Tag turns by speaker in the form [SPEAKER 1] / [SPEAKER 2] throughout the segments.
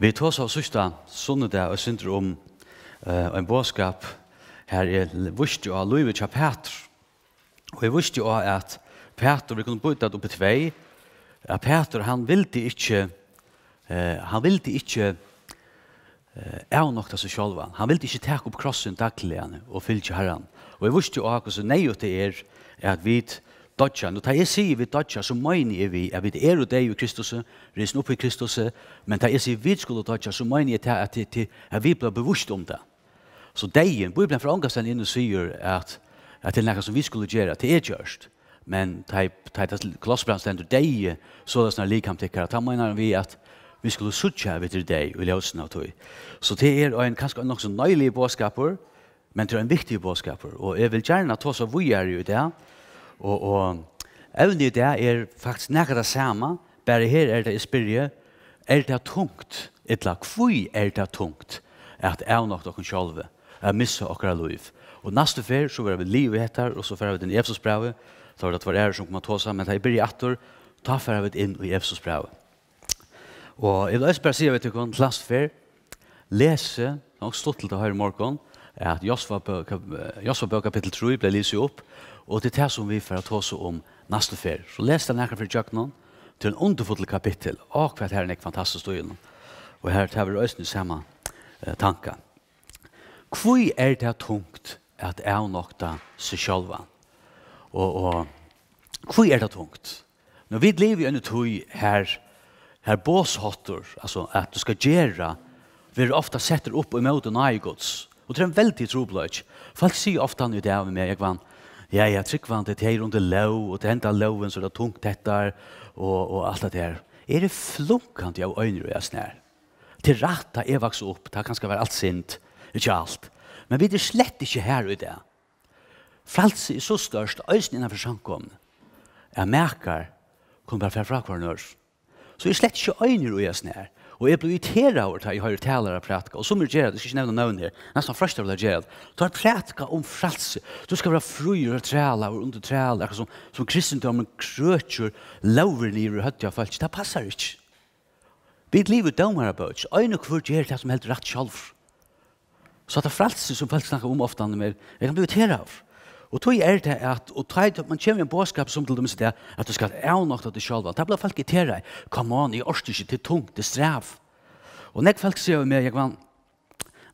[SPEAKER 1] Vi tås av sista sunnedag og synder om uh, en båskap her i er Vustjå av Louis av Petr. Og i Vustjå av at Petr, vi kunne det oppe tvei, at Petr han vildi ikkje uh, eh, han vildi ikkje er uh, nok det seg sjølva. Han vildi ikkje takk opp krossen daglig og fylltje herran. Og i Vustjå av at så nei det er at vi er dodja. Nå, da jeg sier vi dodja, så mener jeg vi at vi er og deg i Kristus, risen opp i Kristus, men da jeg sier vi skulle dodja, så mener jeg at, at, vi ble bevusst om det. Så deg, Bibelen fra Angastan inne sier at, det er noe som vi skulle gjøre, at det er gjørst. Men da jeg tar klossbrann stender deg, så er det sånn likham tikkere, da mener vi at vi skulle suttja av etter deg og løsene av tog. Så det er en kanskje nok så nøylig båtskaper, men det er en viktig båtskaper. Og jeg vil gjerne ta så vi er jo det, og og evni det er faktisk nærkar det samme, bare her er det i spyrje, er det tungt, etla kvui er det tungt, at er nok en sjolve, er missa okra loiv. Og neste fyr, så var vi livet etter, og så fyrir vi den Efsosbrave, så var det var er som kom at tåsa, men det er i byrje atter, ta fyrir vi inn i Efsosbrave. Og i løs bare sier vi til kong, last fyr, lese, nok stått til i morgon, og at Josva bøker, eh, Josva kapittel 3 ble lyset opp, og det er det som vi får ta oss om um neste ferie. Så les den her for Jøknån til en underfotel kapittel, og hva er det fantastisk stod gjennom. Og her tar vi røysene samme eh, tanker. Hvor er det tungt at jeg nok da seg selv? Og, og hvor er det tungt? Når vi lever i en tøy her, her båshotter, altså at du skal gjøre, vi er ofte setter opp i møte nøye gods, Og det er en veldig trobløk. Folk sier ofte han i det med meg, jeg vann, ja, jeg trykk vann til teir under lov, og til hendt av loven, så det er tungt etter, og, og alt det der. Er det flunkant jeg øyner og jeg snær? Til rett da jeg vokser opp, det kan skal være alt sint, ikke alt. Men vi er slett ikke her i det. Frelse er så størst, øyne innenfor sjankom. Jeg merker, kun bare fra hver nørs. Så jeg slett ikke øyner og jeg snær. Og jeg blir irriteret over det, jeg har irriteret av prætka, og som mye gjerrig, jeg skal ikke nevne noen her, nesten frest av det gjerrig, du har prætka om frelse, du skal være fru og træla og under træla, som, som kristendom og krøtjur, laver nyr og høttja fæltja, det passer ikke. Vi er livet døymer av bøy, og enn hver det som helt gjer gjer Så gjer gjer gjer gjer gjer gjer gjer gjer gjer gjer gjer gjer gjer Og tog er det at, og tog er det at man kommer i en båskap som til dem sier det, at du skal av nok til deg selv. Da blir folk i tere, come on, jeg orster ikke til tungt, til strev. Og når folk sier meg, jeg vann,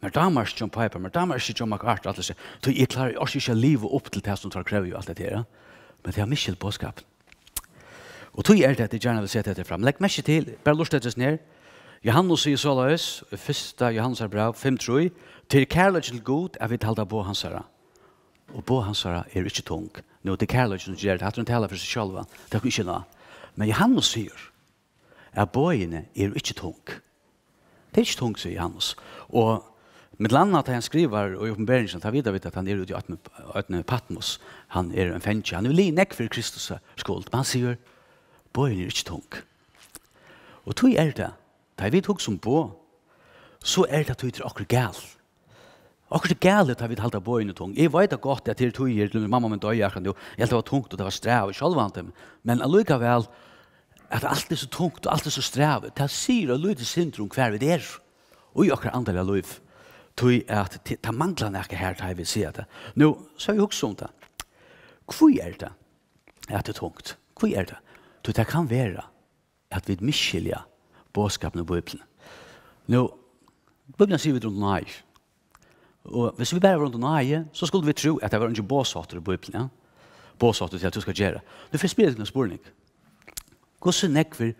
[SPEAKER 1] Men da må jeg Piper, men da må jeg ikke John McArt, alt det sier. Så jeg klarer jeg også ikke livet opp til det som tar krev i alt det her. Men det er mye påskap. Og tog er det at jeg gjerne vil se det etterfra. Legg meg ikke til, bare lort etter sned. Johannes sier så la første Johannes er bra, 5-3. Til kærlighet til god, jeg er vil talte på hans herre og bo hans svarer, er ikke tung. Nå, det kjærlig er ikke noe gjerne, det hadde er hun tala for seg sjalva, det hadde hun ikke noe. Men Johannes sier, er boiene er ikke tung. Det er ikke tung, sier Johannes. Og med landet at han skriver, og i oppenberingen, da vidar vi at han er ute i øtne Patmos, han er en fengtje, han er jo lignek for Kristus skuld, men han sier, boiene er ikke tung. Og tog er det, da vi tog som bo, så er det at vi tog er akkur gælt. Och det gäller att vi hållta på in tung. Jag vet att gott att er till tog er till mamma men då jag kan ju. Helt var tungt och det var sträv och själva inte. Men alluka väl er att allt är så tungt och allt är så sträv. Det är syra och i syndrom kvar vid er. Och jag kan andra luf. Tui at ta manglar nakka her tæi við sé det. Nu, so eg hugsa um ta. Kvøi er det Er ta tungt. Kvui er ta? Tu ta kan vera at við miskilja boskapna bøblna. Nu, bøblna sé við drunnar. Og hvis vi bare var rundt og nøye, så skulle vi tro at det var ikke båsater i Bibelen. Ja? Båsater til at du skal gjøre. Det finnes mye til en spørning. Gå så nekk for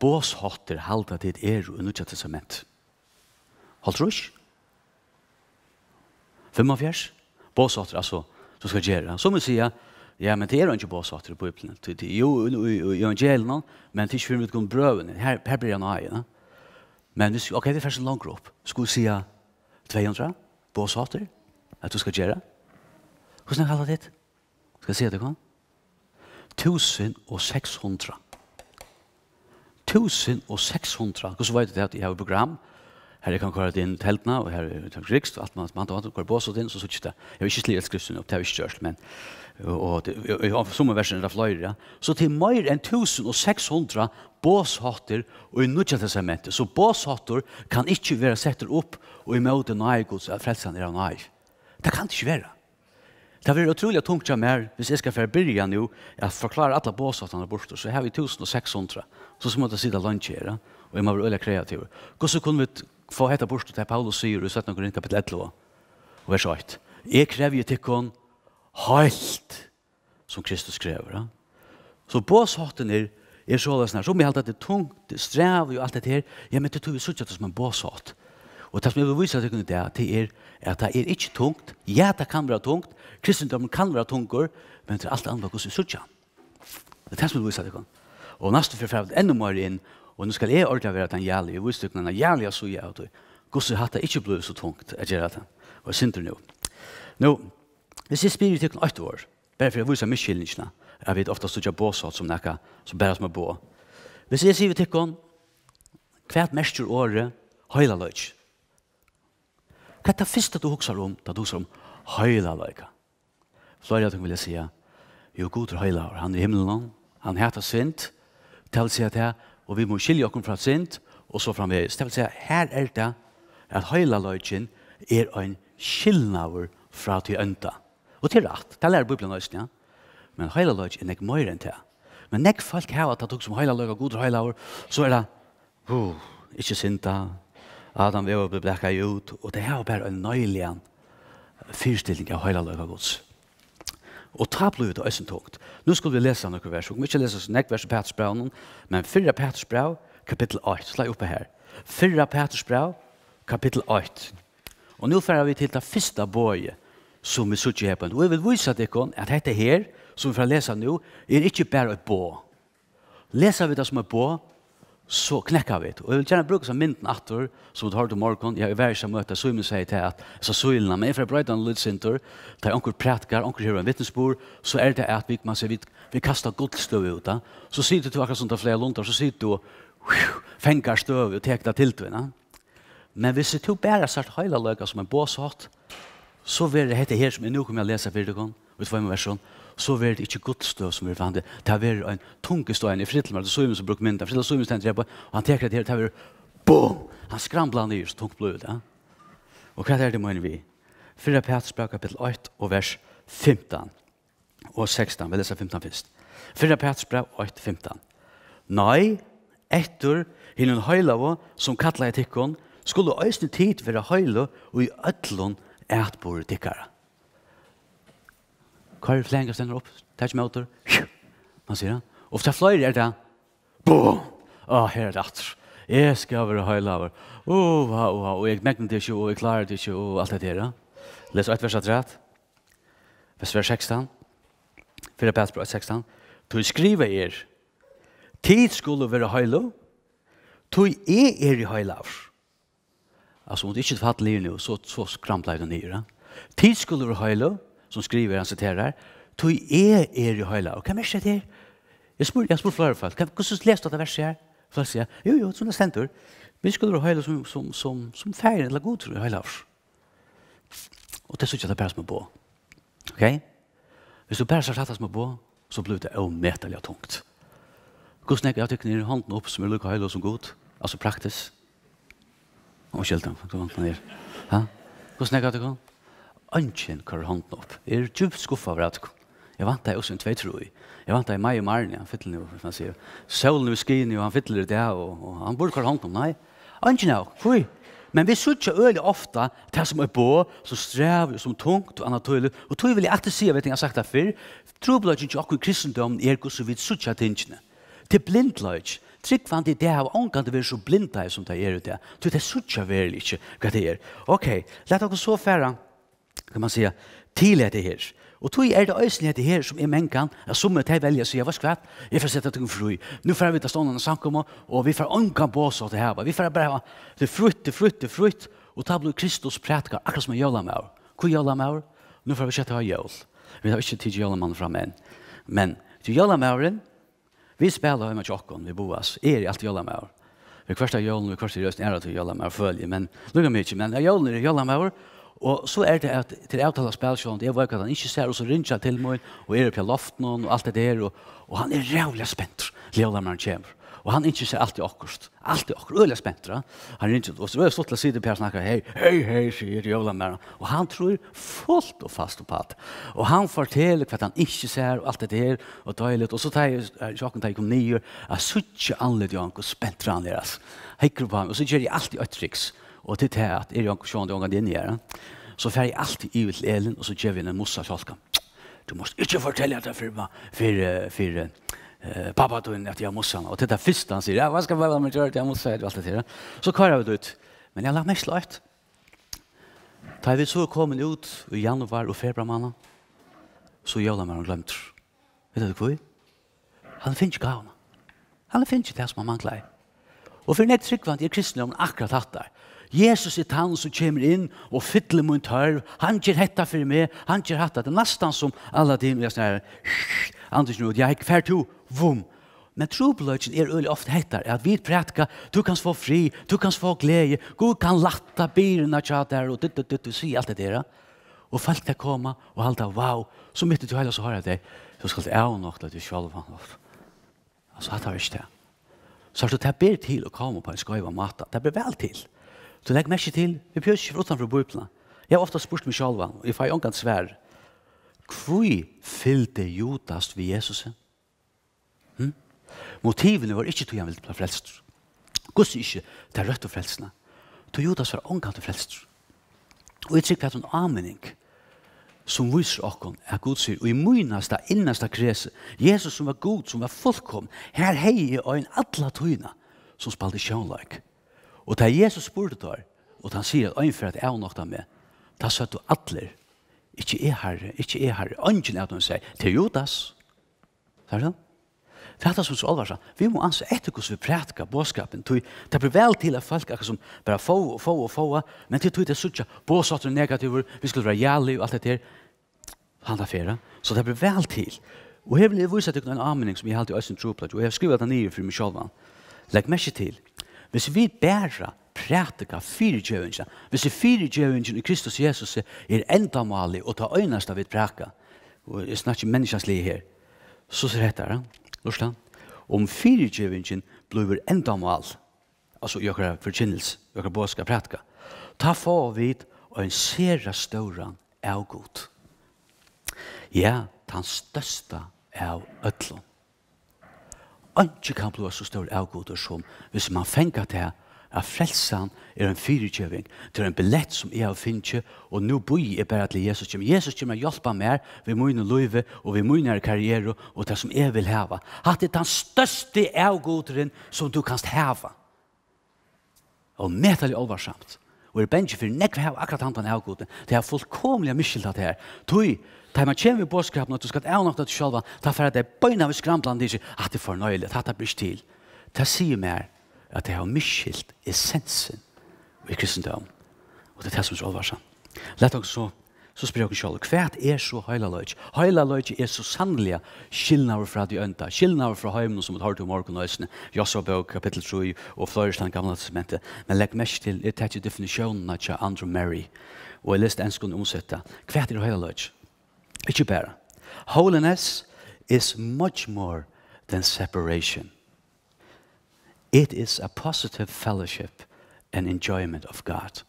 [SPEAKER 1] båsater halte til et ero i nødvendig testament. Hva tror du ikke? Fem av fjers. Båsater, altså, du skal gjøre. Så må du si Ja, men det er jo ikke bare satt i Bibelen. Det er jo i evangeliene, men det er ikke for mye grunn brøvene. Her, her blir det noe av igjen. Men hvis ok, det er først en lang gruppe. Skulle vi si 200? Ja, på oss hater, at du skal gjøre. Hvordan kaller det ditt? Skal jeg si det, kom? Tusen og seks hundra. Tusen og seks hundra. Hvordan vet du det at jeg har program? Här kan köra till ett helt nav och här är det riktigt att man man tar kort bås och din så så tjuta. Jag vill inte läsa skriften upp till körs men och jag har som en version av ja. Så till mer än 1600 båshatter och i nuchat det så båshatter kan inte vara sett upp och i mode när jag går frälsan i den er Det kan inte ske vara. Det blir otroligt tungt att jag mer, hvis jag ska förbörja nu, att förklara alla båsvartarna bort, så här har vi 1600. Så så måste jag sitta och lunchera, och jag måste vara kreativ. Och så kan vi få hetta borst til Paulus syr og sett nokkur inn kapittel 11 og vers 8. Eg krev jo til kon halt som Kristus skrev, ja. Så på sorten er er så lesnar, så me halta det tungt, det strev og alt det her. Ja, men det tog vi så tjatt som en bossort. Og tas me vi visa det kunne det at det er at det er ikkje tungt. Ja, det kan vera tungt. Kristendommen kan vera tungur, men det er alt anna kos vi så tjatt. Det tas me vi visa det kan. Og nastu fer fram endumar inn Og nå skal jeg ordentlig være at han gjelder, jeg visste ikke når han gjelder jeg så gjelder jeg, og gosset hatt det ikke ble så tungt, jeg gjelder det, og jeg synder nå. Nå, hvis jeg spiller til noen 8 år, bare for jeg viser meg skillingsene, jeg vet ofte at jeg bor sånn som jeg som bære som jeg bor. Hvis jeg sier til noen, hvert mest året, er høyla løg. Hva er det første du husker om, da du husker om høyla løg? Så er det at hun vil si, jo god er høyla, han er i himmelen, han heter Svint, Det vil si at det og vi må skilja okkur fra sint og så framvei. Det vil si her er det at heila løgjen er en skilnaver fra til ønda. Og til er rætt, det er bublen løgjen, ja. Men heila løgjen er ikke møyre enn det. Men nek folk heva at det tuk som heila løg og god er og heila løg, så er det, oh, ikke sint Adam vei vei vei ut, vei det vei vei en vei vei vei vei vei vei vei og ta på ut av Øysen tokt. Nå skal vi lese noen vers. Vi må ikke lese noen vers i Petersbrau, men 4. Petersbrau, kapittel 8. Slag oppe her. 4. Petersbrau, kapittel 8. Og nå får vi til det første bøyet, som vi sitter her på. Og jeg vil vise deg at dette her, som vi får lese nå, er ikke bare et bø. Leser vi det som et bø, så knekker vi det. Og jeg vil gjerne bruka sånn mynden atter, som du har til morgon. jeg er i verden som møter, så jeg må si til at, så søylerne, mig jeg får brøyde en lyd sinter, der jeg prater, jeg hører en vittnesbord, så er det at vi, vi, vi kaster godt støv ut, da. så sier du til akkurat sånn til flere lontar, så sier du, fenger støv og tek deg til til Men hvis du bare har sagt hele løkene som en båshått, så vil det hette her som jeg nu kommer til å lese, utenfor en versjon, så vær det ikkje godt som er vi fann det. Det har en ein tunge stein i frittelmar, det såg vi som bruk mynda, for det såg vi som tenkje på, og han det her, det har vært, BOOM! Han skrambla ned i så tungt blodet, ja. Og hva er det mån vi? 4. Petrus bra kapitel 8 og vers 15 og 16, vi leser 15 fyrst. 4. Petrus bra 8, 15. Nei, etter hinn hinn hinn hinn hinn hinn hinn skulle hinn tid hinn hinn hinn i hinn hinn hinn Kvar flänga stänger upp. Touch motor. Man ser han. Och så er det där. Boom. Ah, her er det. Jag ska vara höjla över. Oh, wow, wow. Och jag märker det ju och jag klarar det ju och allt det där. Läs ett vers att rätt. Vers vers 16. Fyra pass på 16. Du skriver er. Tid skulle vara höjla. Du är er i höjla över. Alltså, om du inte fattar livet nu så, så skramplar ni, ner. Tid skulle vara höjla som skriver, han citerar, «Toi er er i høyla, og hva mer skjer til?» Jeg spør, jeg spør flere folk, hva som det dette verset her? Folk sier, jo, jo, sånn er stendur. Vi skal være hela som, som, som, som ferie eller god tror jag hela oss. Og det er sånn at det er som på. Ok? Hvis du bare ser satt som på, så blir det ometelig og tungt. Hvordan er jag at du knyr upp opp som er hela høyla som god? Altså praktisk. Å, kjeldt han, faktisk vant han her. Hvordan er det at du knyr? ønsken kører hånden opp. Jeg er djupt skuffet over at jeg vant deg også en tvei i. Jeg vant deg i meg og Marne, han fytler nu, hvis man sier. Sølen han fytler det, og, og han burde kører hånden opp. Nei, ønsken er, fyr. Men vi sutja øyli ofta til som er bå, som strev, som tungt og annet tøylig. Og tøy vil jeg alltid si, jeg vet ikke, jeg har sagt det før, trobladjen til okkur kristendom er gus og vi sutja tingene. Til blindladj, Tryggvann til det av ångkant vi så blinda som det er ute. det. Du, det er suttja vel ikke hva det er. Ok, dere så færa kan man säga till det här. Och tog är det ösligt det här som är mänkan. Jag som att jag väljer så jag var skvätt. Jag får sätta tungt fri. Nu får vi ta stånden och samkomma. Och vi får unga på oss åt det här. Vi får bara ha det frutt, det frutt, det frutt. Och ta blod Kristus prätka. Akkurat som jag gör med oss. Hur gör jag med Nu får vi sätta ha gör. Vi har inte tid att göra fram än. Men till gör Vi spelar hemma tjockon. Vi boas. Er är allt gör med oss. Vi kvarstar gör jag med oss. Vi kvarstar gör med oss. Vi kvarstar med oss. Og så er det at til jeg taler spilskjøren, det er at han ikke ser, og så rynker han til meg, og er oppe i loften og alt det er der, og, og han er rævlig spent, leder når han kommer. Og han ikke ser alt i akkurat, alt i akkurat, og er han rynker, og så er det slutt til å si det, og snakker, hei, hei, hei, sier jeg, leder han, og han tror fullt og fast på alt, og han forteller hva han ikke ser, og alt det er der, og det er, er og så tar jeg, er, sjokken tar jeg om nye, jeg sitter ikke annerledes, og spent på ham, og så gjør jeg alt i øktryks, Og til det at er jo jeg sjående ångan din gjerne, eh? så fer jeg alltid i vilt elen, og så gjør vi en mossa kjolka. Du måste ikke fortelle at jeg fyrir meg, fyrir, fyrir, pappa tog inn at jeg mossa Og til det første han sier, ja, hva skal jeg være med at jeg mossa er alt det her. Så kvar er vi ut. Men jeg lagt meg slått. Da vi så kom ut i januar og februar måned, så gjør han meg glemt. Vet du hva? Han finner ikke gavna. Han finner ikke det som han mangler. Og for nett i jeg er kristne akkurat hatt der. Jesus er han som kommer in och fyller mot tørv. Han ger hetta för mig. Han ger hetta det er nästan som alla din jag säger. Anders nu jag är kvar till vum. Men tro er att ofte är öle ofta att vi prätka. Du kan få fri, du kan få glädje. Gud kan lätta bilen att der. där och det dutt. du ser allt det där. Och folk ska komma och hålla wow. Så mitt du er heller så har jag det. Så ska det är nog att du skall få. Alltså att det så. Så att det är til och komme på en skiva matta. Det blir till. Så lägg mig til, Vi pjörs ju utanför bubblan. Jag har ofta spurt mig själv og jeg har ångat svær. Hvor fyllde Judas vi Jesus. Hm? Motiven var inte att han ville bli frälst. Guds är er inte till rött och frälsna. Till Judas var ångat och frälst. Och jag tycker att er en anmenning, som visar att hon är god Og Och i minnast och krese, Jesus som var god, som var fullkom. her hejer jag en alla tyna som spalde kjönlöjk. Like. Og da Jesus spurte der, og han sier at øyne for at er nok med, da sa du alle, ikke er herre, ikke er herre, øyne at han sier, til Judas. Så er det Det er det som så alvar sånn. Vi må anse etter hvordan vi prætka båskapen. Det blir vel til at folk akkur som bare få og få og få, men til tog det suttja båsatter negativer, vi skulle være jævlig og alt det der. Han er fyrra. Så det blir vel til. Og her vil vise at det er en anmenning som jeg har alltid øyne tro på, og jeg har skrivet det nye for meg selv. Legg meg til. Hvis vi bæra prætika fyrir djøvindsja, hvis vi fyrir djøvindsja i Kristus Jesus er enda mali og ta øynast av et prætika, og jeg snakker ikke menneskansli her, så ser det her, Norsland, om fyrir djøvindsja blir enda mali, altså i okra forkynnelse, i okra båska prætika, ta få vid og en sera stora avgod. Ja, ta hans st st ikke kan bli så større avgoder som hvis man finner til at, at frelsen er en fyrtjøving til en er billett som jeg finner til, og nå bor jeg bare til Jesus. Men Jesus kommer til å hjelpe meg ved min liv og ved min karriere og det som jeg vil ha. At det er den største avgåderen som du kan ha. Og med det Og er bør ikke for nekve her akkurat han til en Det er fullkomlig mye til at det er. tøy, Ta man kjem vi boskapen at du skal ævna til sjølva, ta fer at det bøyna vi skramplan dig at det er fornøyle, at det blir til. Ta si mer at det har miskilt essensen i kristendom. Og det er det som er alvarsan. Lett oss så så spyr jeg selv, hva er så heila løyt? Heila løyt er så sannelig skillnare fra de ønta, skillnare fra heimene som vi har til morgen og øsne, Josua bøk, kapittel 3, og Fløyresland, gamle testamentet, men legg mest til, jeg tar ikke definisjonen av Andrew Mary, og jeg lest enskående omsettet, um hva er heila løyt? Ikke bare. Holiness is much more than separation. It is a positive fellowship and enjoyment of God.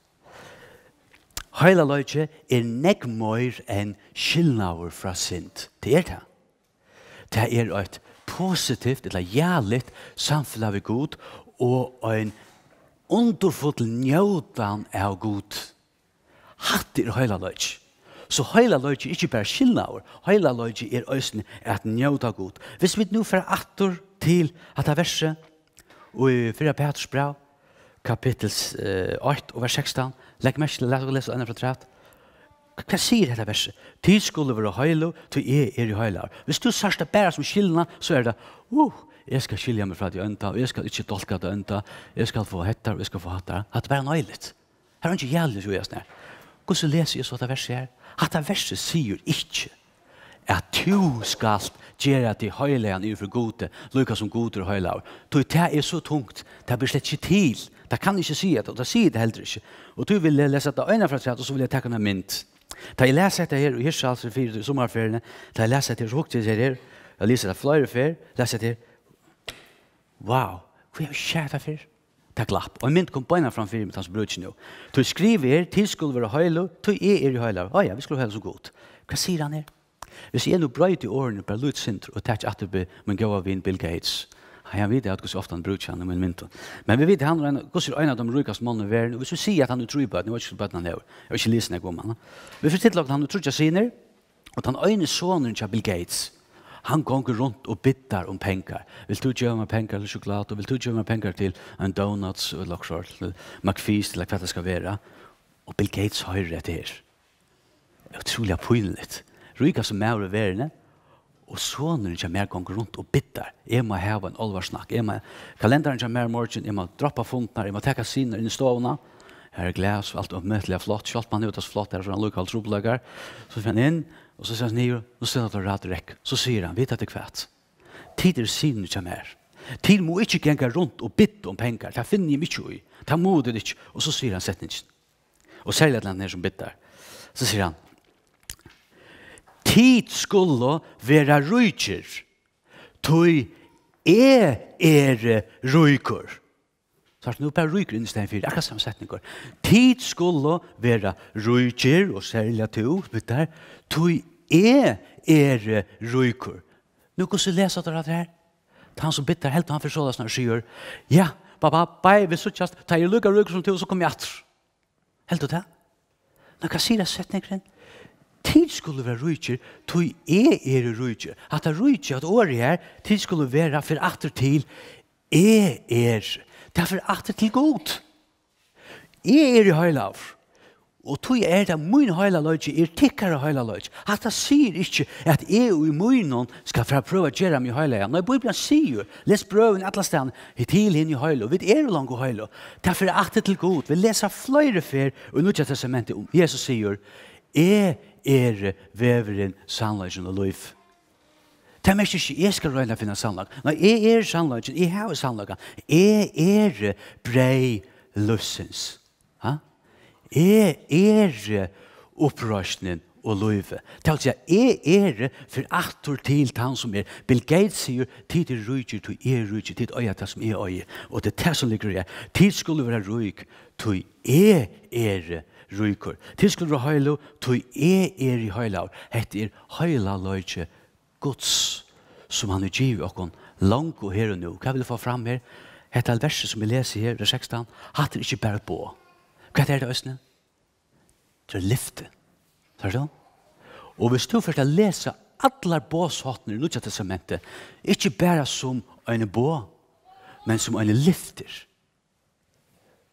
[SPEAKER 1] Heila loitje er nek moir en skilnaur fra sint. Det er det. Det er et positivt, et la jælit av god og en underfull njodan av god. Hattir heila loitje. Så hela lögge är inte bara skillnader. Hela lögge är ösning att njöta god. Hvis vi nu får attor till att ha verset i 4 Petrus brev kapitel 8 eh, och vers 16. Lägg mig till att läsa en av förträtt. Hva sier dette verset? Tid skulle være høylo, til jeg er i høylo. Hvis du sørste bare som skillene, så er det, uh, jeg skal skille meg fra de øynta, og jeg skal ikke dolka de øynta, jeg skal få hettar, og jeg skal få hattar. Det er bare nøylet. Her er det ikke jævlig, jo jeg snar. Hvordan leser jeg så dette verset her? At dette verset er? sier ikke at du skal gjøre til høyelige han innenfor gode, lykke som gode og høyelige. Så det er så tungt, det blir slett ikke til. Det kan ikke si det, og det sier det heller ikke. Og du vil lese det øynene fra tredje, og så vil jeg ta en mynd. Da jeg leser dette her, og hørte altså fire til sommerferiene, da jeg leser dette her, så hukte jeg her, jeg leser det flere fer, leser dette her, wow, hva er det skjer ta klapp. Og mynd kom beina fram fyrir mitt hans brutsi nu. Tu til skulle være høylo, tu er er høylo. Oh ja, vi skulle høylo så godt. Hva sier han Vi Hvis jeg nu brøyt i årene, bare lutt og tæk atur du be, men gå av Bill Gates. Ha, jeg við at hos ofta han brutsi han, men um mynd. Men vi vet, han er hos er av øyna de rukast mannen i verden, og hvis vi sier at han er trubad, um nu er ikke han er, jeg vil ikke lise Vi fyrir tittlok at han er trubad sinner, og han øyne sonen til Bill Gates, Han gonger rundt og bidder om um penger. Vil du gjøre meg penger eller sjokolade? Vil du gjøre meg penger til en donuts, og lakser, eller makfis, eller hva det skal være? Og Bill Gates har etter rett det. er utrolig pågjengelig. Røyga som er over verden, og sånn er det ikke mer gonger rundt og bidder. Jeg må ha en alvarsnakk. Må... Kalenderen ikke mer morgen, jeg må droppe funkene, jeg må ta sine inn i stående. Her er glas og alt oppmøtelig og flott. Kjølt man ut av flott, det er en lokal trobløkker. Så finner jeg inn, Og så sier han nio, nå sier han at han rad rekk. Så sier han, vet at det er kvært. Tid er sin ikke mer. Tid må ikke gjenge rundt og bytte om penger. Det finner jeg mye i. Det må det ikke. Og så sier han setningen. Og selv at han er som bytter. Så sier han, Tid skulle være ryker. Tøy er er ryker. Tøy er ryker Så har du noe på rygrunn i stedet for, akkurat samme setninger. Tid skulle være rygjer og særlig at du, vet du, du er er rygjer. Nå kan du lese dere her. Han som bitter helt, han forstår det sånn, og sier, ja, ba, ba, ba, vi sier ta i lukka rygjer som du, og så kommer jeg atter. Helt du det? Nå kan du si det setninger Tid skulle være rygjer, du er er rygjer. At det er rygjer, at året er, tid skulle være for atter til, er er rygjer. Derfor er det til godt. Jeg er i høyla Og tog er det min høyla løg, jeg er tikkere høyla løg. At jeg sier ikke at jeg er um. er og min noen skal få prøve å gjøre meg høyla. Når jeg bor i blant sier, les brøven etter stedet, jeg til henne i høyla, vi er jo langt høyla. Derfor er det til godt. Vi leser flere fer, og nå testamentet om Jesus sier, jeg er veveren, sannløgjen og Det er ikke jeg, skal røyne å finne sannlag. Nei, jeg er sannlag, jeg har sannlag. Jeg er brei løsens. Jeg er opprørsning og løyve. Det er altså, jeg er for alt og til han som er. Bill Gates sier, tid er røyge, tid er røyge, tid er røyge, tid er røyge. Og det er det som ligger her. Tid skulle være røyge, tid er røyge, tid er røyge. Rykor. Tiskur ro heilu, tu e er i heilau. Hetta er høyla heila leiti Guds som han er givet okkon langt og her og nå. Hva vil du få fram her? Hette er all verset som vi leser her, det 16, hatt er ikke bare på. Hva er det, Østene? Det er lyfte. Ser du? Og hvis du først lese alle båshåttene i Nudja Testamentet, ikke bare som en bå, men som en lyfter,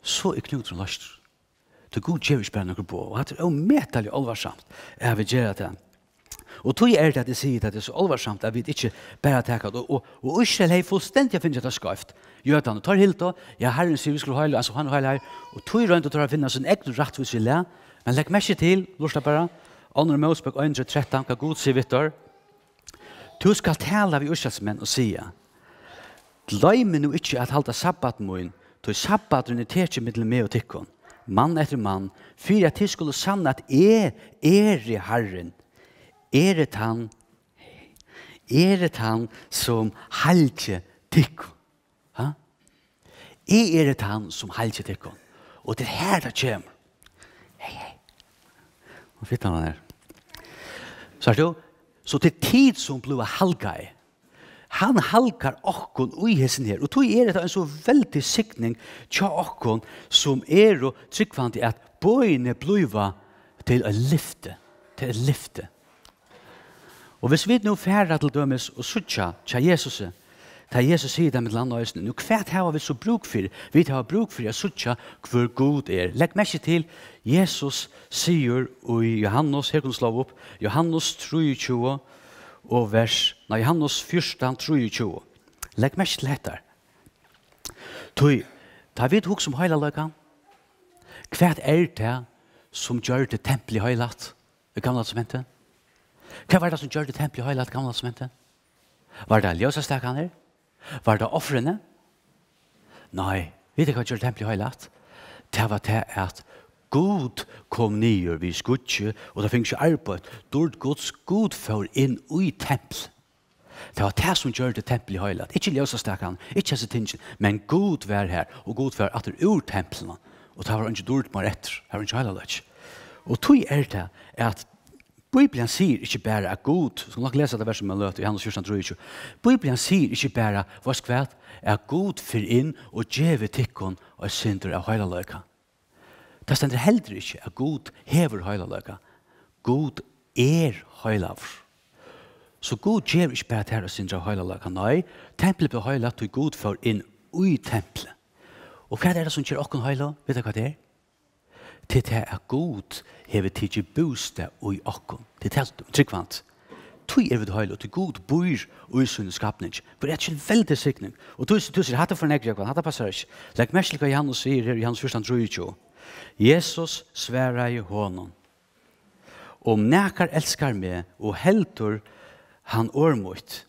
[SPEAKER 1] så er Knut som løst. Det er god kjevis bare noen bå, og hatt er jo metallig Jeg vil gjøre det. Og tog er det at jeg sier at det er så alvarsamt at vi ikke bare tenker det. Og, og, og Israel er fullstendig å finne det skrevet. Jødene tar helt og, ja, Herren sier vi skulle høyle, altså han høyle er her, og tog rundt og tar å finne sin egen rettvis vilje. Men legg er meg ikke til, lortet bare, Andre Mosbøk 113, hva god sier Vittor, du skal tale av Israels og sier, Gløy meg nå ikke at halte sabbaten min, tog sabbaten er tilkje med og tikkene, mann etter mann, fyra tilskål og sanne at jeg er i Herren, er det han er det han som halte tikk ha? Er, er det han som halte tikk og det er her det kommer hei hei han her så er det så til tid som blua halka i Han halkar okkon ui hessin her. Og tog er det en så veldig sikning tja okkon som er og tryggfandi at bøyne bløyva til a lyfte. Til a lyfte. Og hvis vi nå færre til dømes og suttja til Jesus, til Jesus sier dem et land og østene, nå kvært har vi så bruk for, vi har bruk for å suttja hvor god er. Legg meg ikke til, Jesus sier i Johannes, her kan du slå opp, Johannes 23 og vers, nei, Johannes 1, 23. Legg meg ikke til etter. Tøy, ta vidt hok som heila løkken, hvert er det som gjør det tempelig heilat, det er gamle som hentet, Hva var det som gjør det tempel i høyla til gamle smenten? Var det ljøse stekene? Var det offrene? Nei, vi vet ikke hva gjør det tempel i høyla til. Det var det at God kom nyer vi skutje, og det finnes jo arbeid, dård Guds god for inn i tempel. Det var det som gjør det tempel i høyla til. Ikke ljøse stekene, ikke hans tingene, men God var her, og God var er at ur tempelene, og det var ikke dård man etter, det var ikke heller det Og tog er det at Bibelen sier ikke bare at god, du skal nok lese det verset med løte, i hans kjørsten tror jeg ikke, Bibelen sier ikke bare hva skvært, at god fyr inn og djeve tikkun og er synder av høyla løyka. Det stender heller ikke at god hever høyla løyka. God er høyla løyka. Så god djeve ikke bare tæra synder av høyla løyka. Nei, tempelet blir høyla løyla løyla fyr inn ui templet. Og løyla er det som kjer løyla løyla løyla løyla løyla løyla til det er god hever til ikke boste og i okken. Det er helt tryggvant. Tui er vid høyla, tui god bur ui sunn skapning. For det er ikke veldig sikning. Og tui sier, hatt det for negri, hatt det passar ikke. Lek mersk lika Jan og sier her i hans fyrstand tru ikke. Jesus sværa i hånden. Om nekar elskar me og helter han ormut.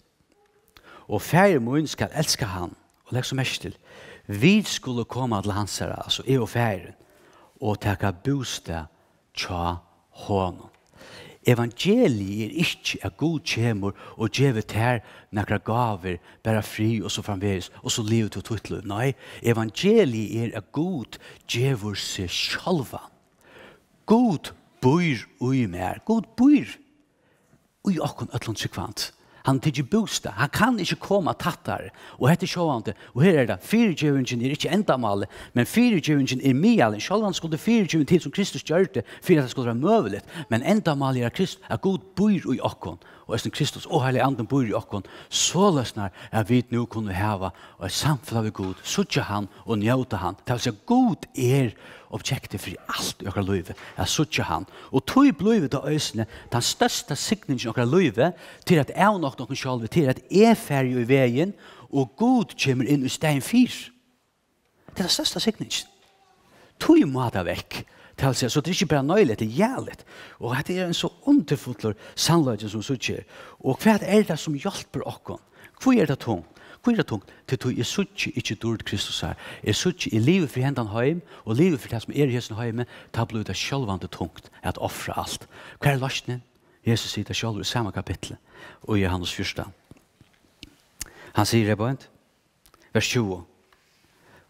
[SPEAKER 1] Og fyrir mun skal elska han. Og lek som mersk til, vi skulle koma til hans her, altså i og fyrir og teka bústa tja hono. Evangeliet er ikkje a god tjemur og djevet her nekra gaver, bæra fri og så framveis, og så livet og tvittlut. Nei, evangeliet er a god djevur seg sjalva. God bøyr ui mer, god bøyr ui akkon ötlant sekvant. Nei, han tidsi bosta, han kan ikkje koma tattar, og hette er sjåvante, og her er det, fyrirgjøvingen er ikkje endamale, men fyrirgjøvingen er mialen, sjåvante skulle fyrirgjøvingen til som Kristus gjørte, fyrir at det skulle være møvelet, men endamale er Kristus, er god bor i okkon, og eisen Kristus og heilig anden bor i okkon, så løsner jeg vi nå kunne heva og er samfunnet vi Gud, suttje han og njøte han. Det vil si god er objektet for alt i okkar løyve, er suttje han. Og tøy bløyve til øsene, den største sikningen i okkar løyve, til at jeg nok noen sjål, til at jeg ferie i vegin, og god kommer inn i stein fyr. Det er den største sikningen. Tog måte vekk til seg. Så det er ikke bare nøylig, det er jævlig. Og det er en så underfull sannløyden som sier. Og hva er det som hjelper dere? Hvor er det tungt? Hva er det tungt? Til du er sånn ikke dårlig Kristus her. Jeg er sånn i livet for hendene hjemme, og livet for det som er i hendene hjemme, da blir det selvvandet tungt at offre alt. Hva er løsningen? Jesus sier det selv i samme kapittel, og i Johannes 1. Han sier det på en, vers 20,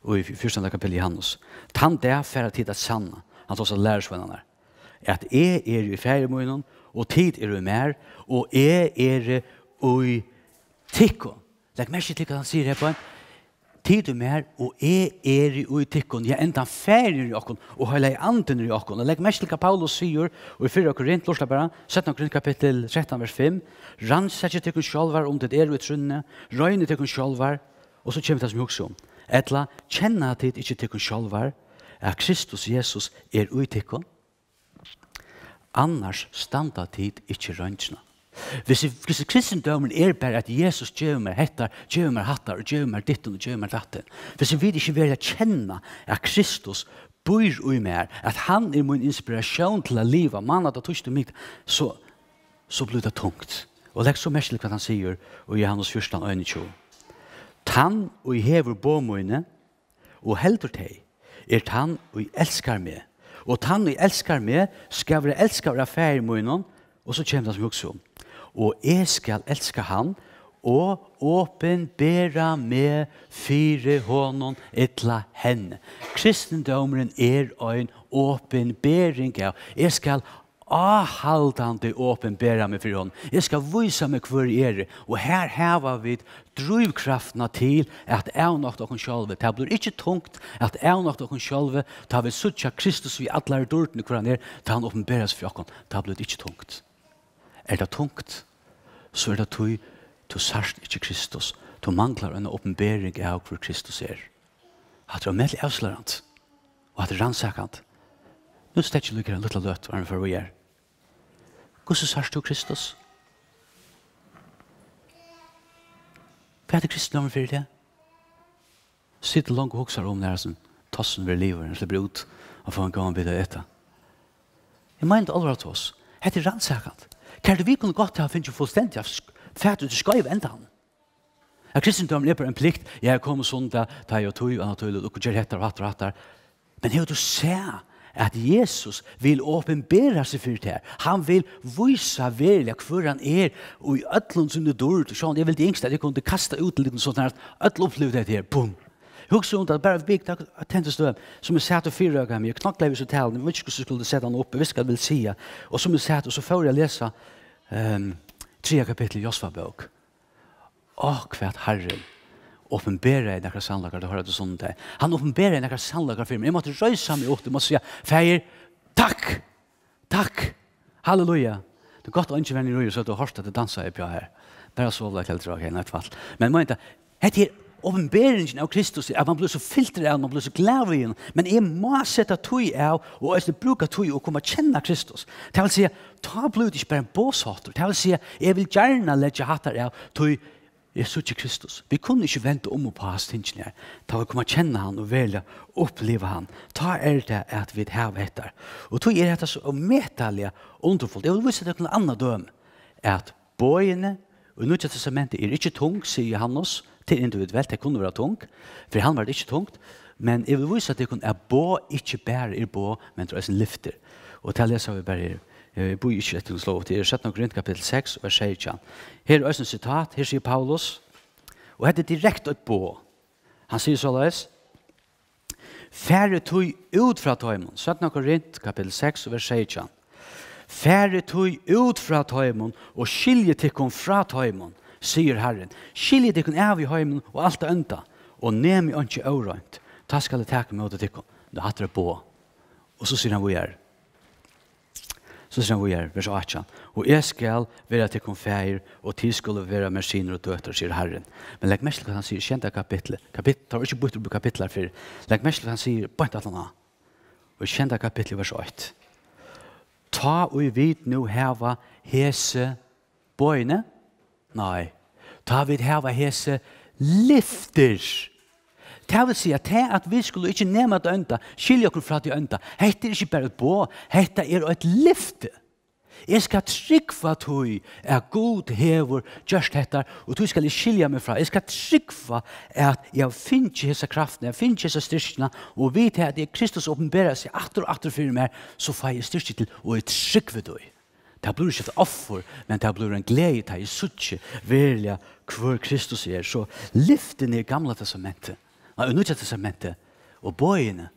[SPEAKER 1] og i 1. kapittel i Johannes. Tant det er ferdig tid at sanne, han tar seg lærersvennerne. At jeg er i ferdemøyden, og tid er i mer, og jeg er i tikkon. Legg merke til hva han sier her på en. Tid er mer, og jeg er i tikkon. Jeg er enda ferdig i åkken, og har leie anden i åkken. Legg merke til hva Paulus sier, og i 4. Korinth, lortet bare, 17. Korinth kapittel 13, vers 5. Rans er ikke tikkene selv om det er i trunnene. Røyne tikkene selv og så kommer det som vi husker om. Um. Etla, kjenne at det ikke tikkene selv at Kristus Jesus er uttikken, annars standa tid ikkje røntsna. Hvis kristendomen er bare at Jesus gjør er meg hettar, gjør er meg hattar, gjør er meg ditt og gjør meg datten. Hvis vi ikke vil kjenne at Kristus bor i meg, at han er min inspirasjon til å leve mannet og tøst og mye, så, så blir det tungt. Og det er så merkelig hva han sier i Johannes 1 øynetjå. Tann og i hever bomoene og helter teg er tann og elskar meg. Og tann og elskar meg skal være elskar av færre med noen, og så kommer det som også. Um. Og jeg skal elska han, og åpen bera med fire hånden etla henne. Kristendomen er en åpen bering. Jeg skal Ah, halt han til åpen bera meg for hon. Jeg skal vise meg hver er. Og her heva vi drivkraftene til at jeg nok dere sjølve. Det blir ikke tungt at jeg nok dere sjølve. ta vi suttet Kristus vi alle er dørtene hver han er. Da han åpen bera seg for Det blir ikke tungt. Er det tungt? Så er det tøy. Du sørst ikke Kristus. Du mangler en åpenbering av hver Kristus er. At du er meldig avslørende. Og at du er rannsakende. Nu stetsi lukkar en lutla løtt, er var en Hvordan sier du Kristus? Hva er det Kristus nummer fyrir det? Sitt langt og hokser om det her som tossen ved livet og slipper ut og får en gang bitt å ette. Jeg mener det allerede til oss. Er er det er rannsakant. Hva du vi kunne gått til å finne fullstendig av fæt i skøy enda han? Er kristendom er bare en plikt. Jeg er kommer sånn til at jeg tog og tog og tog og tog og tog og tog og tog og at Jesus vil åpenbæra seg for det her. Han vil vysa velja hvor han er, og i ødlund som du dør, så han er veldig engst, at jeg kunne kasta ut en liten sånn at ødlund opplevde det her, bum. Jeg husker sånn at bare vi gikk, jeg tenkte som jeg er sæt og fyrer øyne meg, jeg knakket jeg hvis jeg taler, jeg vet skulle sette han opp, jeg visste hva jeg og som jeg er sæt, og så får jeg lesa um, ehm, tre kapitel i Josfabok. Åh, hva er det herre? åpenbæra i nekra sannlagar, du har du sånn det. Han åpenbæra i nekra sannlagar for meg. Jeg måtte røysa meg åt, jeg måtte sige, feir, takk, takk, halleluja. Det er godt å ikke være nøy, så du har hørt at du dansa i pja her. Bare sove deg til drag, i nett fall. Men må ikke, het her åpenbæringen av Kristus, at man blir så filtre av, man blir så glav i men jeg må sette tøy av, og jeg skal bruke tøy og komme og kjenne Kristus. Det vil si, ta blodet ikke bare en båshåter. Det vil si, jeg vil gjerne lette hatter av tøy, Jeg sier Kristus. Vi kunne ikke vente om å passe tingene her. Da vi kommer å kjenne han og velge å oppleve han. Ta er det at vi er her og etter. Og da er det at vi er med alle underfullt. Jeg vil vise det til noen annen døm. At bøyene og nødvendig testamentet er ikke tung, sier han oss. Til individuelt, det kunne være tung For han var det ikke tungt. Men jeg vil vise det til at bøy ikke bare er bøy, men det er en lyfter. Og til å lese vi det bare er det. Eh bor ikke etter 17. Grunnt 6, vers Her er også en sitat, her sier Paulus, og dette er direkte et bo. Han sier så løs, Færre tog ut fra tøymon, 17. Grunnt 6, vers 16. Færre tog ut fra tøymon, og skilje tikkun fra tøymon, sier Herren. Skilje tikkun av i høymon, og alt er og nemi ønti øyrønt. Ta skal jeg takke med å tikkun. bo. Og så sier han hvor er. Så sier han, vi er, vers 18. Og jeg skal være til konfeier, og til skulle være med sine og døter, sier Herren. Men legg mest til hva han sier, kjente kapitlet. Kapit tar ikke bort på kapitlet før. Legg mest til hva han sier, på en annen. Og kjente kapitlet, vers 8. Ta og vit nu heva hese bøyne. Nei. Ta vit heva hese lifter. Lifter. Det vil si at, at vi skulle ikke nema det ønda, skilja okkur fra det ønda, hette er ikke bare et bå, hette er et lyfte. Jeg skal tryggfa tog at god hever gjørst hette, og tog skal jeg skilje meg fra. Jeg skal tryggfa at jeg finner ikke hese kraften, jeg finner ikke hese styrkene, og vi til at det er Kristus åpenbæra seg atter og atter fyrir meg, så får jeg styrke til og jeg tryggfa deg. Det blir ikke et offer, men det blir en glede til at jeg sutt ikke hver Kristus er. Så lyften i er gamle testamentet, Men unnåtti at det seg meinte å bå inne,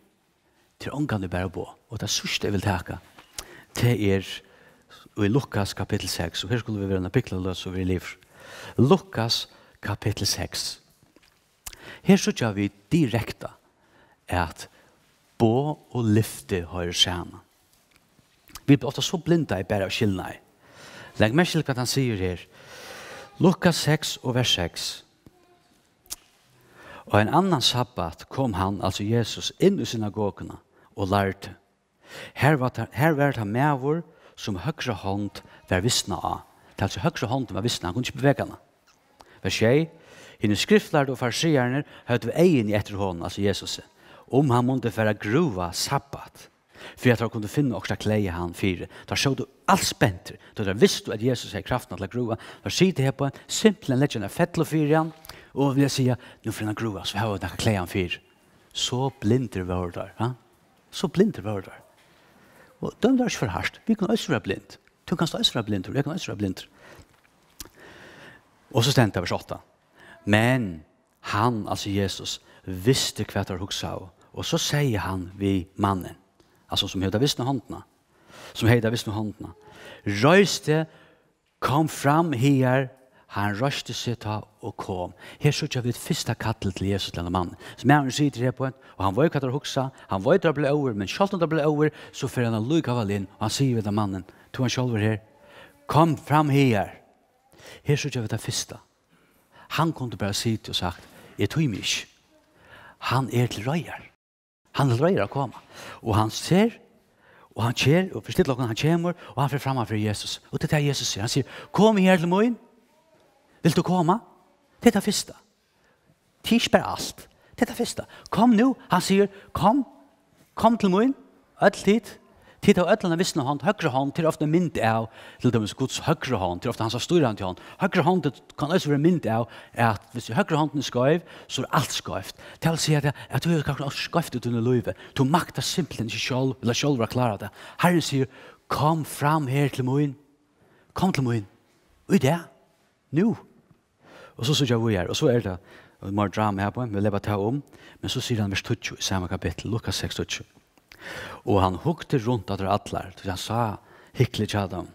[SPEAKER 1] til ånd du bæra å bå. Og det sørste jeg vil teka, det er i Lukas kapittel 6. Og her skulle vi være en apikkel av løs over i liv. Lukas kapittel 6. Her sørste vi direkta at bå og lyfte høyre skjæna. Vi blir ofta så blinda i bæra av kylnei. Legg meg kjell han sier her. Lukas 6, vers 6. Og en annan sabbat kom han, altså Jesus, inn i synagogene og lærte. Her var, det, her var det med vår som høyre hånd var visna av. Det er altså høyre hånd var visna, han kunne ikke bevege henne. Vers 6. Hine skriftlærde og farsierne høyde vi egen i etter hånden, altså Jesus, om um han måtte være grova sabbat. For jeg tror han kunne finne også klei i han fire. Da så du alt spenter. Da visste du at Jesus er kraften til å grova. Da sier det her på en simpel enn legjende fettel og fire Og vil jeg sige, nå finner grua, så har jeg denne fyr. Så blinder vi over der. Ha? Så blinder vi over der. Og døm der er for hardt. Vi kan også være blind. Du kan også være blind, og jeg kan også være blind. Og så stendte jeg vers 8. Men han, altså Jesus, visste hva det var av. Og så sier han vi mannen, altså som hevde visna noe som hevde visna noe håndene, røyste, kom fram her, han røste seg ta og kom. Her så kjøver vi et kattel til Jesus, denne mann. Så med han sier til det på en, og han var jo kattel hoksa, han var jo drabbel over, men selv om drabbel over, så fører han en lyk av all inn, og han sier til denne mannen, to han selv her, kom fram her. Her så kjøver vi det første. Han kom til bare si til og sagt, jeg tog meg ikke. Han er til røyer. Han er til røyer å komme. Og han ser, og han kjer, og forstilt lukken han kommer, og han fører fremme for Jesus. Og det er Jesus sier, han sier, kom her til morgen, Vil du komme? Det er det første. Tis ber alt. Det er det første. Kom nu. han sier, kom. Kom til min, ødelt hit. Tid av ødelene vissna hånd, høyre hånd, til er ofta mynd av, til dem gods høyre hånd, til er ofta hans store hånd til hånd. Høyre hånd kan også være mynd av, at hvis høyre hånd er skøyv, så er alt skøyvt. Til å si at, du er kanskje også skøyvt ut under løyve. Du makter simpelthen ikke selv, eller selv å klare det. Herren sier, kom fram her til min. Kom til min. Og det, nå, Og så sier vi her, og så er det og mer drama her på, vi lever til å ta om, um, men så sier han vers 20 i samme kapittel, Lukas 6, 20. Og han hukte rundt at det er atler, så han sa hyggelig til Adam,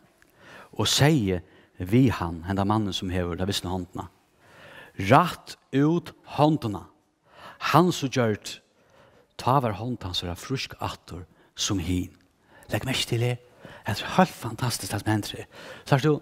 [SPEAKER 1] og sier vi han, henne mannen som hever, det visste håndene, rett ut håndene, han så gjørt, ta hver hånd hans og frusk atter som hin. Legg meg ikke til det, det er helt fantastisk at det er en Så er det jo,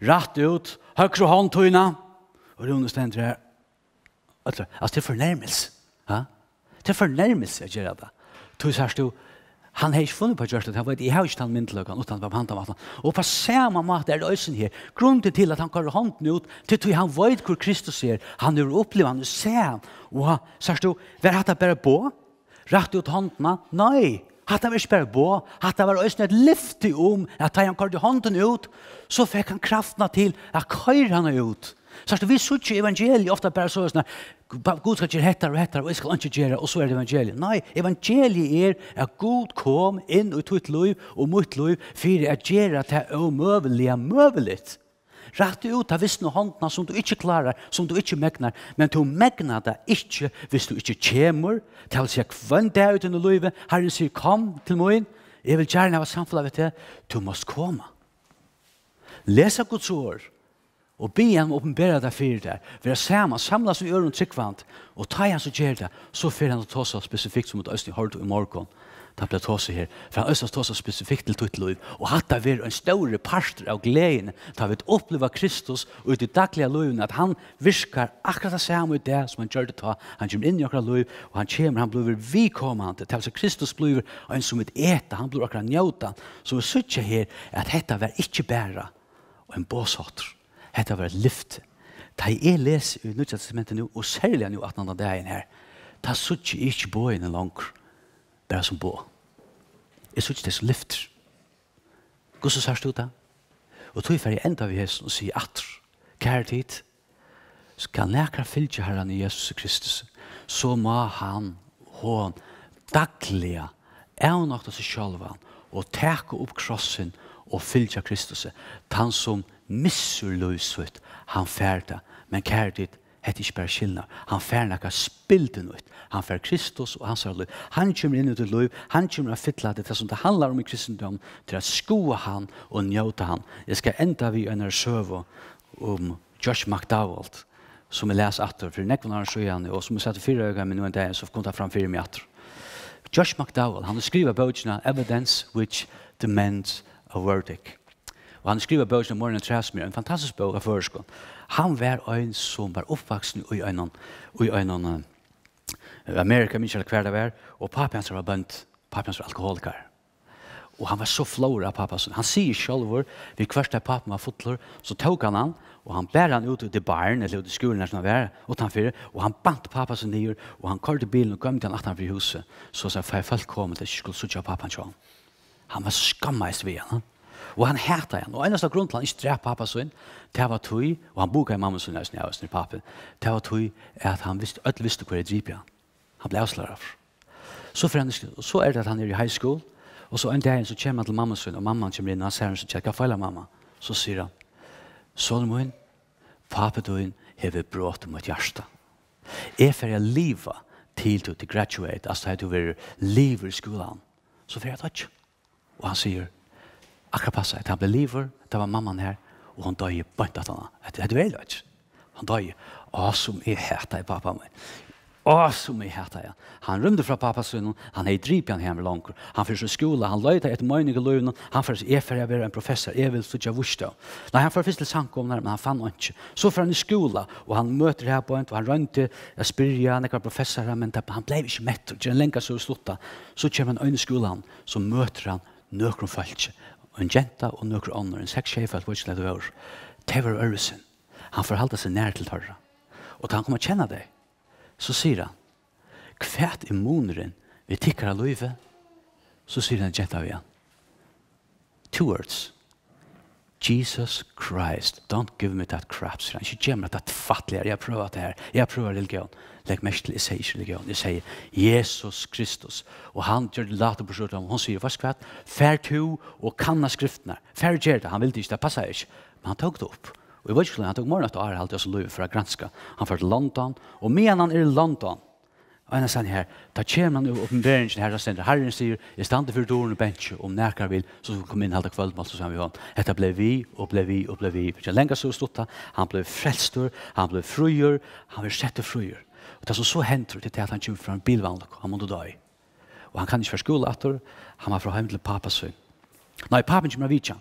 [SPEAKER 1] rätt ut, högre hand tyna. Och hon ständer här. Alltså, alltså det förnärmels. Ja? Det förnärmels jag gör det. Du sa du han har ikke funnet på Gjørstad, han vet, i har ikke tatt um min utan det um han på hantene Og på samme mat er det øysen her, grunnen til at han kører hånden ut, til at han vet kur Kristus er, han er opplevd, han er sen. Og han sier, hva er det bare på? Rett ut håndene? Nei, Hatt han var ikke bare bå. Hatt han var også nødt lyftig om um at han tar hånden ut, så fikk han kraften til at han kører henne ut. Så vi sier ikke i evangeliet ofte bare så sånn at Gud skal gjøre hettere og hettere, og jeg skal ikke gjøre, og så er det evangeliet. Nei, evangeliet er at Gud kom inn i tøyt liv og mot liv for å gjøre at det er omøvelig, omøvelig. Ja, Rakt ut av visne noe håndene som du ikke klarer, som du ikke megnar, men du megnar deg ikke hvis du ikke kommer, til å si hvem det er uten å løyve, herren sier kom til morgen, jeg vil gjerne hva samfunnet vet det, du måst komme. Lese Guds ord, og be en åpenbære deg for det, for jeg ser meg samlet seg i øren og og ta igjen så gjør det, så fyrer han å ta seg spesifikt som mot Østing Hortog i morgen, og ta blir tåse her, for han østast tåse spesifikt til tutt loiv, og hatt det vir en større parster av gleden, ta vi oppleva Kristus ut i daglige liv, at han virkar akkurat det samme i det som han gjør det ta, han kommer inn i akkurat loiv, og han kommer, han blir vikommande, til at Kristus blir en som et ete, han blir akkurat njauta, så vi sutt her, at dette var ikke bæra, og en båsotter, dette var et lyft, Ta jeg leser i Nutsjøttestementet nå, og særlig nå at han har det her, ta sutt ikke bøyene langt, bare som bor. Jeg synes ikke det som lyfter. Gud så du Og tog for jeg enda vi hesten og sier at kjære tid skal nækra fylke herren i Jesus Kristus så må han hon daglige er nok til seg selv og teke opp krossen og fylke Kristus han som misser løsut han færta, men kjære tid hette er ikke bare skillene. Han fer noe spilt inn ut. Han fær Kristus og hans løy. Han kommer inn ut i løy. Han kommer og fytler det til som det handler om um i kristendom til å skoe han og njøte han. Jeg skal enda vi en søve om um Josh McDowell som jeg leser etter, for nekken har han så igjen, og som jeg setter fire øyne med noen dag, så kom han fram fire med etter. Josh McDowell, han skriver bøtjene Evidence which demands a verdict. Og han skriver bøtjene Morgan Trasmere, en fantastisk bøk av føreskånd han var en som var uppvuxen i en annan i en annan i Amerika Michael var och pappan hans var bunt pappan var alkoholiker och han var så flora pappa så han ser själver vi kvarsta pappan var fotlor så tog han han och han bär han ut till barn eller till skolan när som var och han för och han bant pappa så ner och han körde bilen och kom till att han för huset så så fallet kom det skulle så jobba pappan så han var skammas vi han Og han hætta henne. Og en av seg grunn til han ikke drept pappa det var tøy, og han boka i mamma sin, jeg var snitt pappa, det var tøy er at han visste, ødel visste hvor jeg driper han. Han ble Så og so er det at han er i high school, og så en dag så kjem han til mamma sin, og mamma kjem inn, og han ser henne, så tjekker jeg mamma. Så syr han, sånn min, pappa døyen, hever brått mot hjärsta. Jeg får jeg liva til du til graduate, altså til er du vil liva i skolan, så får jeg Og han sier, akkurat passet. Da han ble liver, da var mamman her, og hon døg i bøynt at han Det er veldig løs. Han døg i, å, som jeg hette i pappa min. Å, som jeg hette i. Han rymde fra pappas sønnen, han er i drip igjen hjemme langt. Han fyrer i skole, han løyte et møyning i løyene, han fyrer seg, jeg fyrer være en professor, jeg vil slutte av vursdag. Nei, han fyrer til sankomne, men han fann han ikke. Så fyrer han i skole, og han møter her på en, og han rømte, jeg spyrer han, jeg var professor, men han ble ikke mett, ikke en så sluttet. Så kommer han øyne skolen, så møter han nøkron en jenta og nokre andre en seks sjef at vi skal leve over. Det Han forholdte seg nær til tørra. Og da han kom og kjenne deg, så sier han, kvært i er moneren vi tikkere løyve, så sier han jenta vi han. Two words. Jesus Christ, don't give me that crap. Jag känner mig att det fattliga är. Jag har prövat det här. Jag har prövat religion. Lägg mig till sig religion. Jag säger Jesus Kristus. Och han gör det på och beskriva. han säger, vad ska jag? Fär to och kanna skrifterna. Fär gör det. Han vill inte. Det passar Men han tog det upp. Och i vet Han tog morgonen. Han har alltid oss lov för att granska. Han fört London. Och medan han är er i London. Og han sa han her, da kjem han opp en bæring til herre sender. Herren sier, jeg stande for døren og bensje om nækker vil, så skal vi komme inn halte kvöldmål, så sa han vi hånd. Etta ble vi, og ble vi, og ble vi. for kjenner lenger så stått han ble frelstor, han ble frujer, han ble sette frujer. Og det som så hentur til at han kjem fra en han måtte døy. Og han kan ikke være skole atter, han var fra heim til pappa sin, Nei, pappen kjem av vitsjan.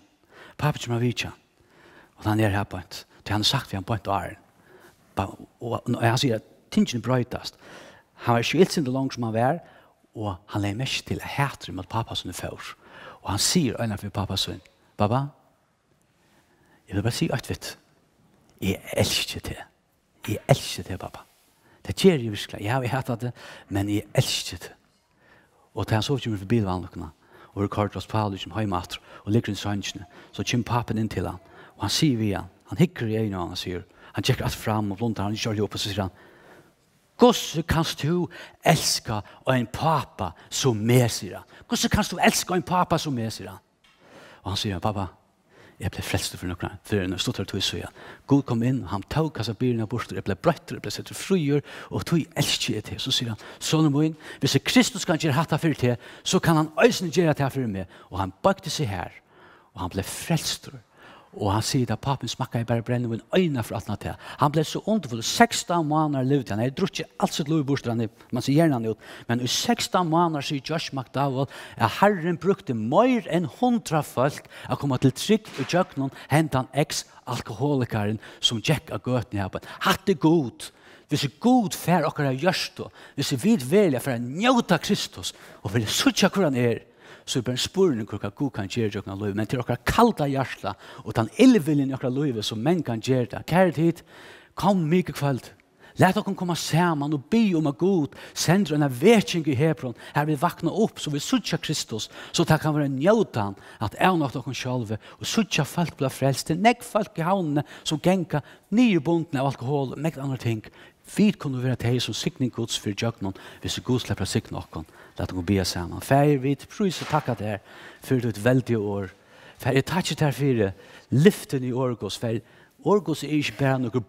[SPEAKER 1] Pappen av Og han er her på en, til han sagt vi han på en dag. Og han sier at tingene er brøytast han var ikke helt sin lang som han var, og han legde mest til å hætre mot pappa som er før. Og han sier øynene for pappa som, «Pappa, jeg vil bare si alt vitt. Jeg elsker til. Jeg elsker til, pappa. Det gjør jeg virkelig. Ja, jeg hætter det, men jeg elsker til. Og til han så ikke min forbi vannlokkene, og vi kjørte oss på alle som har mat, og ligger inn i sønnsene, så kommer pappen inn til han, og han sier via, han hikker i øynene, han sier, han tjekker alt fram, og blunter han kjører opp, og så sier han, Hvordan kan du elske en pappa som mer, sier han? Hvordan kan du elske en pappa som mer, sier han? Og han sier, pappa, jeg blei frelst for noen, for når jeg stod her, tog jeg søya. God kom inn, han tog kassa byen av bort, jeg blei brøtt, jeg blei settur til og tog jeg elsker til. Så sier han, sånn må inn, hvis Kristus kan gjøre hata fyrir til, så kan han øyne gjøre hatt fyrir fyrt meg. Og han bakte seg her, og han blei frelst for Og han sier at papen smakka i bare brennu en øyna for alt natt her. Han ble så ondfull, 16 måneder levd han. Jeg dro ikke alt sitt lov i bostrand, man sier gjerne han ut. Men i 16 måneder sier Josh McDowell at herren brukte mer enn hundra folk å komme til trygg i kjøkkenen hentan ex-alkoholikaren som Jack a gøtene her på. Hatt det godt. Hvis vi god fer okkar av gjørst, hvis vi vil velja for å njøta Kristus og vil sutja hvor er, så er det spørende hvor god kan gjøre det i dere men til dere kalte hjertet, og den elvelen i dere som menn kan gjøre det. Kjære tid, kom mye kveld. La dere komma sammen og be om at god sender en avvekning i Hebron, her vi vakna opp, så vi sutter Kristus, så det kan være nødt til at jeg og dere selv, og sutter folk blir frelst til nek folk i havnene, som genker nye av alkohol og nek ting. Vi kunne vera til som sikning guds for djøkken, hvis vi godslipper sikning Lat oss be saman. Fær vit prisa takka der fyrir ut veldi or. Fær eg takka der fyrir lyftin í orgos fær. Orgos er ikki bara nokkur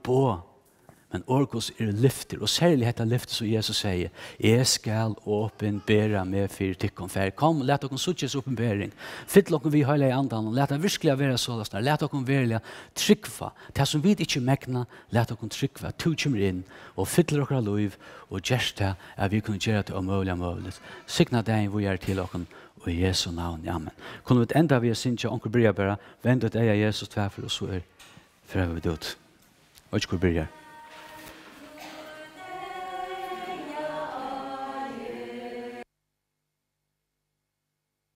[SPEAKER 1] Men orkos er lyfter, og særlig heter lyfter som Jesus sier, «Jeg skal åpenbæra med fyrir tykkum fær. Kom, let okkom suttjes åpenbæring. Fytt okkom vi høyla i andan, og let okkom vera være sådast der. Let okkom virkelig tryggfa. Det som vi ikke mekna, let okkom tryggfa. Tu kommer inn, og fytler okkara loiv, og gjersta av vi kunne gjerra til å møyla møylet. Signa deg, vi er til okkom, og Jesu navn, amen. Kunne vi enda vi er sinja, onkel Brya bæra, vendet eia Jesus tverfer, og så er fyrir vi dut. Og ikke